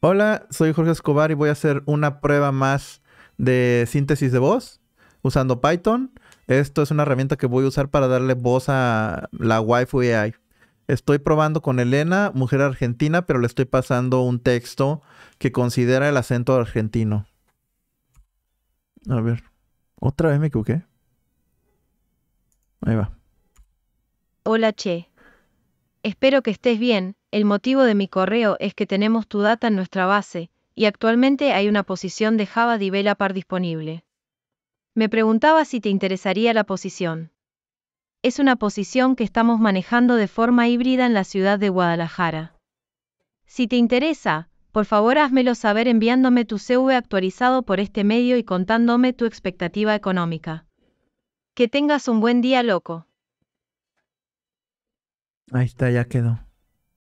Hola, soy Jorge Escobar y voy a hacer una prueba más de síntesis de voz usando Python. Esto es una herramienta que voy a usar para darle voz a la wi AI. Estoy probando con Elena, mujer argentina, pero le estoy pasando un texto que considera el acento argentino. A ver, otra vez me equivoqué. Ahí va. Hola, Che. Espero que estés bien, el motivo de mi correo es que tenemos tu data en nuestra base, y actualmente hay una posición de Java Developer disponible. Me preguntaba si te interesaría la posición. Es una posición que estamos manejando de forma híbrida en la ciudad de Guadalajara. Si te interesa, por favor házmelo saber enviándome tu CV actualizado por este medio y contándome tu expectativa económica. Que tengas un buen día, loco. Ahí está, ya quedó.